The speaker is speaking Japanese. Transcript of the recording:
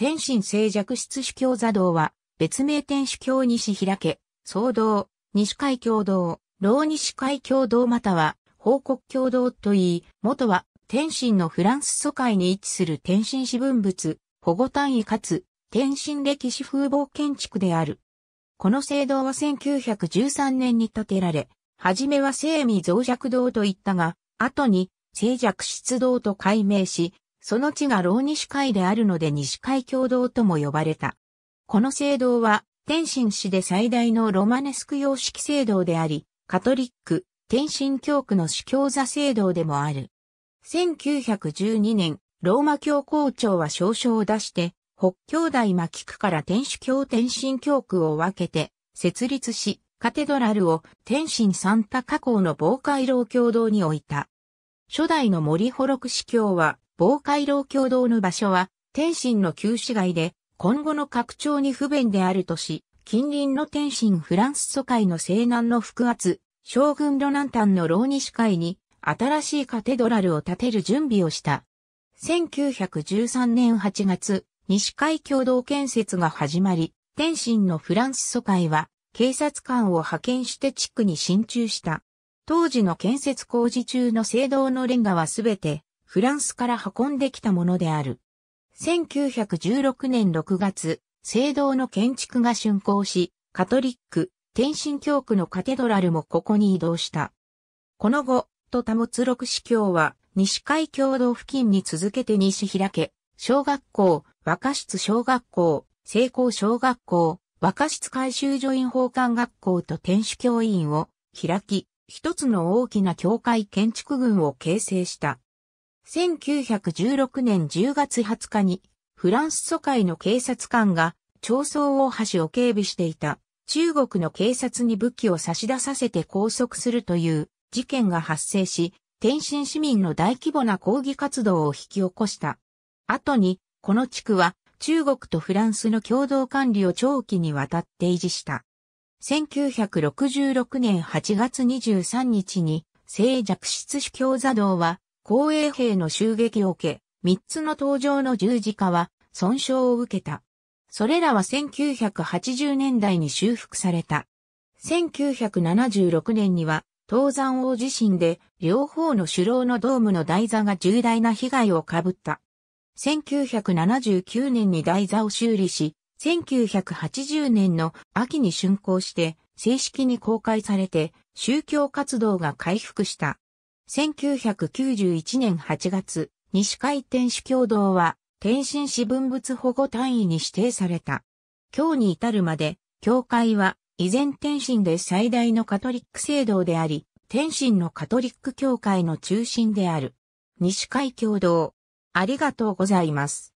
天津静寂室主教座道は、別名天主教西開け、総道、西海共同、老西海共同または、報告共同といい、元は、天津のフランス疎開に位置する天津市文物、保護単位かつ、天津歴史風貌建築である。この聖堂は1913年に建てられ、はじめは聖味増弱堂といったが、後に、静寂室堂と改名し、その地が老西海であるので西海共同とも呼ばれた。この聖堂は、天津市で最大のロマネスク様式聖堂であり、カトリック、天津教区の主教座聖堂でもある。1912年、ローマ教皇庁は少々を出して、北京大牧区から天主教天津教区を分けて、設立し、カテドラルを天津サンタ加工の防海楼共同に置いた。初代の森ホロク司教は防海老共同の場所は、天津の旧市街で、今後の拡張に不便であるとし、近隣の天津フランス疎開の西南の腹圧、将軍ロナンタンの老西海に、新しいカテドラルを建てる準備をした。1913年8月、西海共同建設が始まり、天津のフランス疎開は、警察官を派遣して地区に進駐した。当時の建設工事中の聖堂のレンガはすべてフランスから運んできたものである。1916年6月、聖堂の建築が竣工し、カトリック、天神教区のカテドラルもここに移動した。この後、と保つ六市教は、西海共同付近に続けて西開け、小学校、若室小学校、成功小学校、若室改修所員法官学校と天守教員を開き、一つの大きな教会建築群を形成した。1916年10月20日に、フランス疎開の警察官が、長宗大橋を警備していた、中国の警察に武器を差し出させて拘束するという事件が発生し、天津市民の大規模な抗議活動を引き起こした。後に、この地区は中国とフランスの共同管理を長期にわたって維持した。1966年8月23日に、静寂室主教座道は公衛兵の襲撃を受け、三つの登場の十字架は損傷を受けた。それらは1980年代に修復された。1976年には東山王地震で両方の首脳のドームの台座が重大な被害を被った。1979年に台座を修理し、1980年の秋に竣工して正式に公開されて宗教活動が回復した。1991年8月、西海天主教堂は、天津市文物保護単位に指定された。今日に至るまで、教会は、依然天津で最大のカトリック聖堂であり、天津のカトリック教会の中心である。西海教堂。ありがとうございます。